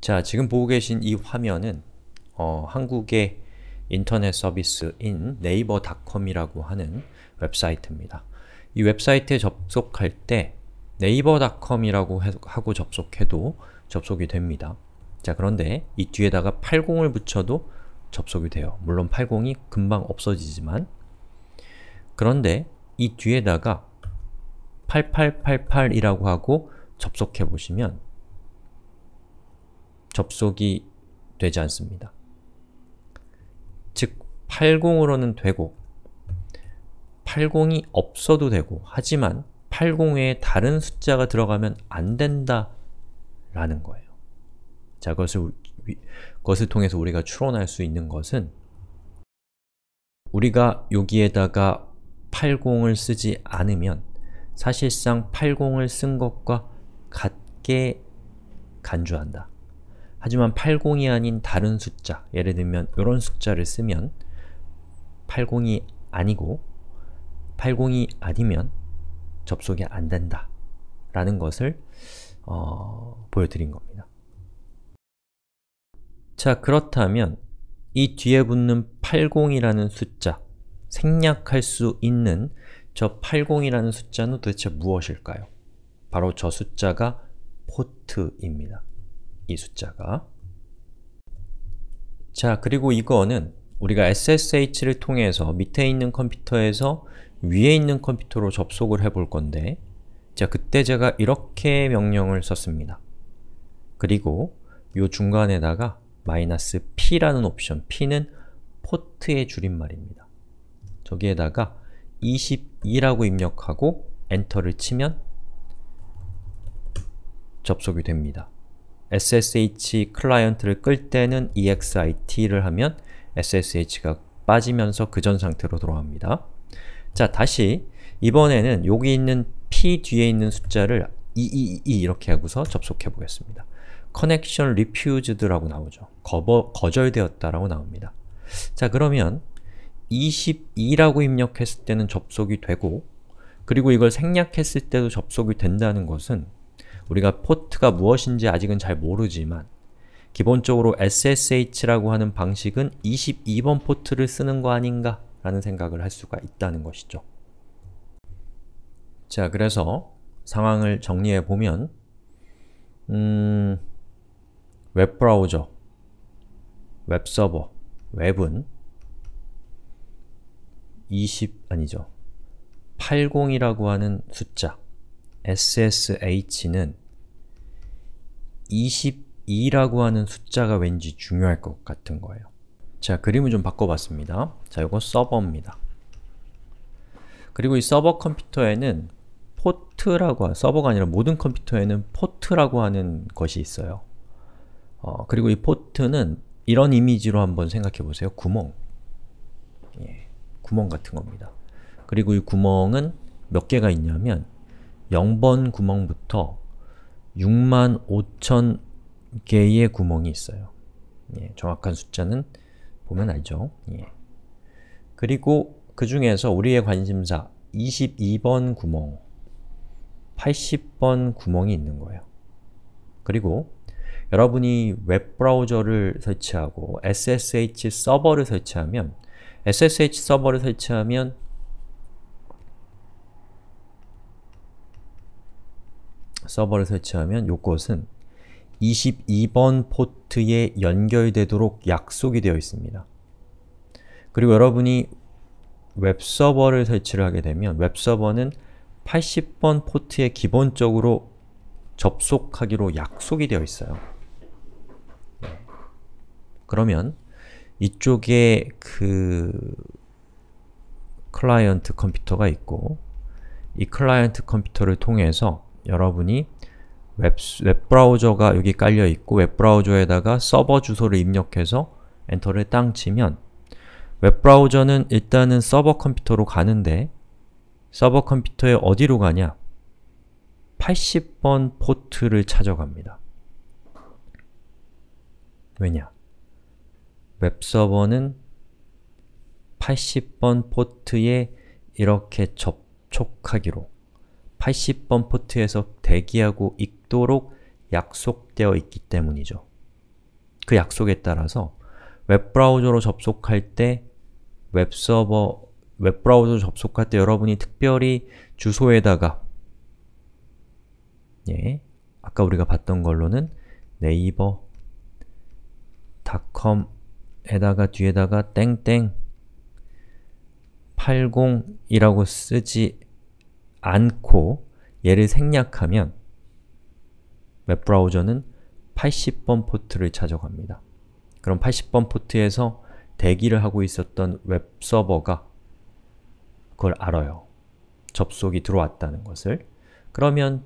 자, 지금 보고 계신 이 화면은 어, 한국의 인터넷 서비스인 네이버닷컴이라고 하는 웹사이트입니다. 이 웹사이트에 접속할 때 네이버닷컴이라고 하고 접속해도 접속이 됩니다. 자, 그런데 이 뒤에다가 80을 붙여도 접속이 돼요. 물론 80이 금방 없어지지만 그런데 이 뒤에다가 8888이라고 하고 접속해 보시면 접속이 되지 않습니다. 즉 80으로는 되고 80이 없어도 되고 하지만 80 외에 다른 숫자가 들어가면 안 된다 라는 거예요. 자, 그것을, 그것을 통해서 우리가 추론할 수 있는 것은 우리가 여기에다가 80을 쓰지 않으면 사실상 80을 쓴 것과 같게 간주한다. 하지만 80이 아닌 다른 숫자, 예를 들면 이런 숫자를 쓰면 80이 아니고 80이 아니면 접속이 안 된다 라는 것을 어, 보여드린 겁니다. 자, 그렇다면 이 뒤에 붙는 80이라는 숫자, 생략할 수 있는 저 80이라는 숫자는 도대체 무엇일까요? 바로 저 숫자가 포트입니다. 이 숫자가 자, 그리고 이거는 우리가 SSH를 통해서 밑에 있는 컴퓨터에서 위에 있는 컴퓨터로 접속을 해 볼 건데 자, 그때 제가 이렇게 명령을 썼습니다. 그리고 요 중간에다가 마이너스 p라는 옵션, p는 포트의 줄임말입니다. 저기에다가 22라고 입력하고 엔터를 치면 접속이 됩니다. SSH 클라이언트를 끌 때는 EXIT를 하면 SSH가 빠지면서 그전 상태로 돌아옵니다. 자, 다시 이번에는 여기 있는 P 뒤에 있는 숫자를 222 e e e 이렇게 하고서 접속해 보겠습니다. 커넥션 리퓨즈드라고 나오죠. 거버, 거절되었다라고 나옵니다. 자, 그러면 22라고 입력했을 때는 접속이 되고 그리고 이걸 생략했을 때도 접속이 된다는 것은 우리가 포트가 무엇인지 아직은 잘 모르지만 기본적으로 SSH라고 하는 방식은 22번 포트를 쓰는 거 아닌가 라는 생각을 할 수가 있다는 것이죠. 자, 그래서 상황을 정리해보면 음... 웹브라우저, 웹서버, 웹은 20, 아니죠. 80이라고 하는 숫자 SSH는 22라고 하는 숫자가 왠지 중요할 것 같은 거예요. 자, 그림을 좀 바꿔봤습니다. 자, 이거 서버입니다. 그리고 이 서버 컴퓨터에는 포트라고 하, 서버가 아니라 모든 컴퓨터에는 포트라고 하는 것이 있어요. 어, 그리고 이 포트는 이런 이미지로 한번 생각해보세요. 구멍. 예, 구멍 같은 겁니다. 그리고 이 구멍은 몇 개가 있냐면 0번 구멍부터 6만 5천 개의 구멍이 있어요. 예, 정확한 숫자는 보면 알죠. 예. 그리고 그 중에서 우리의 관심사 22번 구멍, 80번 구멍이 있는 거예요. 그리고 여러분이 웹브라우저를 설치하고 SSH 서버를 설치하면 SSH 서버를 설치하면 서버를 설치하면 요것은 22번 포트에 연결되도록 약속이 되어 있습니다. 그리고 여러분이 웹서버를 설치를 하게 되면 웹서버는 80번 포트에 기본적으로 접속하기로 약속이 되어 있어요. 네. 그러면 이쪽에 그 클라이언트 컴퓨터가 있고 이 클라이언트 컴퓨터를 통해서 여러분이 웹, 웹브라우저가 여기 깔려있고 웹브라우저에다가 서버 주소를 입력해서 엔터를 땅 치면 웹브라우저는 일단은 서버 컴퓨터로 가는데 서버 컴퓨터에 어디로 가냐? 80번 포트를 찾아갑니다. 왜냐? 웹서버는 80번 포트에 이렇게 접촉하기로 80번 포트에서 대기하고 읽도록 약속되어 있기 때문이죠. 그 약속에 따라서 웹브라우저로 접속할 때 웹서버, 웹브라우저 로 접속할 때 여러분이 특별히 주소에다가 예, 아까 우리가 봤던 걸로는 네이버 닷컴 에다가 뒤에다가 땡땡 80이라고 쓰지 않고 얘를 생략하면 웹브라우저는 80번 포트를 찾아갑니다. 그럼 80번 포트에서 대기를 하고 있었던 웹서버가 그걸 알아요. 접속이 들어왔다는 것을. 그러면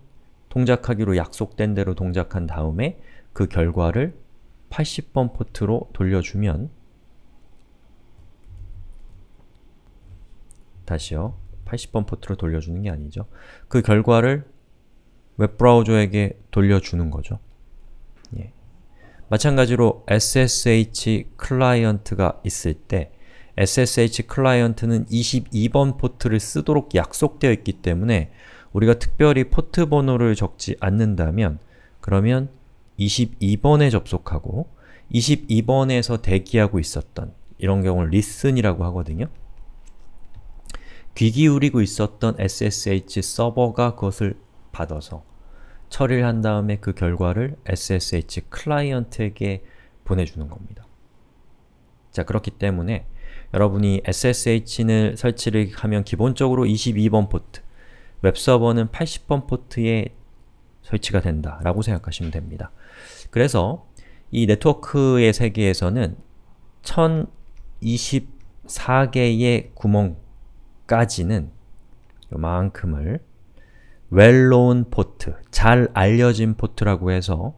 동작하기로 약속된 대로 동작한 다음에 그 결과를 80번 포트로 돌려주면 다시요. 80번 포트로 돌려주는 게 아니죠. 그 결과를 웹브라우저에게 돌려주는 거죠. 예. 마찬가지로 SSH 클라이언트가 있을 때 SSH 클라이언트는 22번 포트를 쓰도록 약속되어 있기 때문에 우리가 특별히 포트 번호를 적지 않는다면 그러면 22번에 접속하고 22번에서 대기하고 있었던 이런 경우를 리슨이라고 하거든요. 귀 기울이고 있었던 SSH 서버가 그것을 받아서 처리를 한 다음에 그 결과를 SSH 클라이언트에게 보내주는 겁니다. 자, 그렇기 때문에 여러분이 SSH를 설치를 하면 기본적으로 22번 포트, 웹서버는 80번 포트에 설치가 된다 라고 생각하시면 됩니다. 그래서 이 네트워크의 세계에서는 1024개의 구멍 까지는 요만큼을 well-known 포트, 잘 알려진 포트라고 해서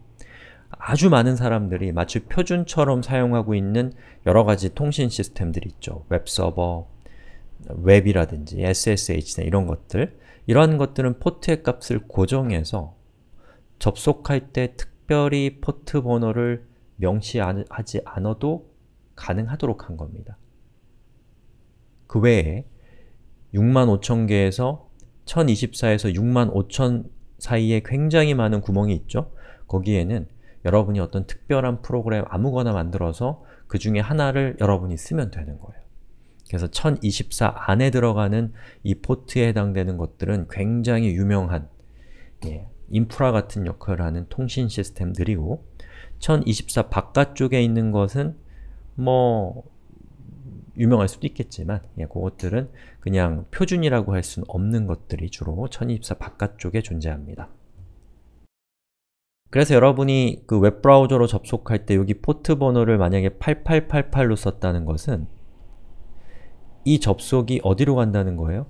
아주 많은 사람들이 마치 표준처럼 사용하고 있는 여러가지 통신 시스템들이 있죠. 웹서버, 웹이라든지 SSH나 이런 것들 이러한 것들은 포트의 값을 고정해서 접속할 때 특별히 포트 번호를 명시하지 않아도 가능하도록 한 겁니다. 그 외에 6 5 0 0 0 개에서 1024에서 6 5 0 0 0 사이에 굉장히 많은 구멍이 있죠? 거기에는 여러분이 어떤 특별한 프로그램 아무거나 만들어서 그 중에 하나를 여러분이 쓰면 되는 거예요. 그래서 1024 안에 들어가는 이 포트에 해당되는 것들은 굉장히 유명한 예, 인프라 같은 역할을 하는 통신 시스템들이고 1024 바깥쪽에 있는 것은 뭐 유명할 수도 있겠지만 예, 그것들은 그냥 표준이라고 할 수는 없는 것들이 주로 1024 바깥쪽에 존재합니다. 그래서 여러분이 그 웹브라우저로 접속할 때 여기 포트 번호를 만약에 8888로 썼다는 것은 이 접속이 어디로 간다는 거예요?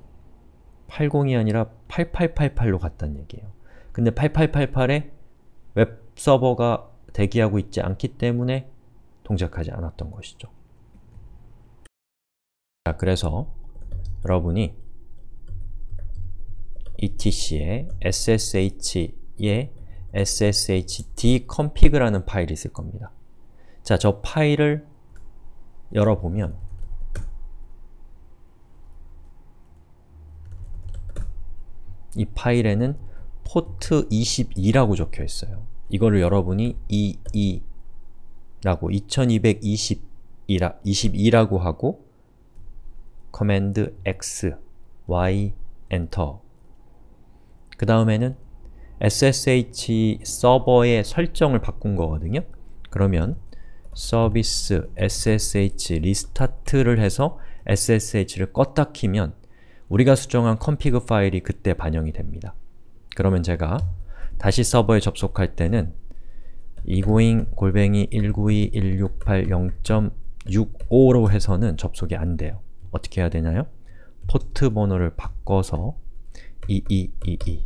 80이 아니라 8888로 갔다는 얘기예요. 근데 8888에 웹 서버가 대기하고 있지 않기 때문에 동작하지 않았던 것이죠. 자 그래서 여러분이 etc에 ssh에 sshd-config라는 파일이 있을 겁니다. 자, 저 파일을 열어보면 이 파일에는 포트 22라고 적혀 있어요. 이거를 여러분이 22라고 2 2 2 2 22라고 하고 command X, Y, enter. 그 다음에는 SSH 서버의 설정을 바꾼 거거든요. 그러면 서비스 ssh 리스타트를 해서 ssh를 껐다 키면 우리가 수정한 컴피그 파일이 그때 반영이 됩니다. 그러면 제가 다시 서버에 접속할 때는 egoing 골뱅이 192.168.0.65로 해서는 접속이 안 돼요. 어떻게 해야 되나요? 포트 번호를 바꿔서 2222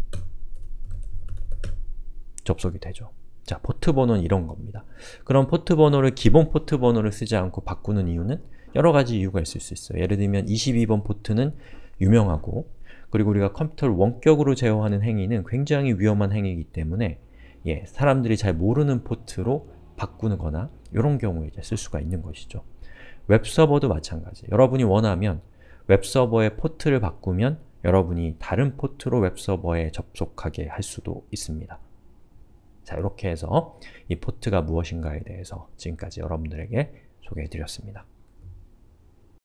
접속이 되죠. 자, 포트 번호는 이런 겁니다. 그럼 포트 번호를 기본 포트 번호를 쓰지 않고 바꾸는 이유는 여러 가지 이유가 있을 수 있어요. 예를 들면 22번 포트는 유명하고 그리고 우리가 컴퓨터를 원격으로 제어하는 행위는 굉장히 위험한 행위이기 때문에 예, 사람들이 잘 모르는 포트로 바꾸는 거나 이런 경우에 쓸 수가 있는 것이죠. 웹서버도 마찬가지 예요 여러분이 원하면 웹서버의 포트를 바꾸면 여러분이 다른 포트로 웹서버에 접속하게 할 수도 있습니다. 자, 이렇게 해서 이 포트가 무엇인가에 대해서 지금까지 여러분들에게 소개해드렸습니다.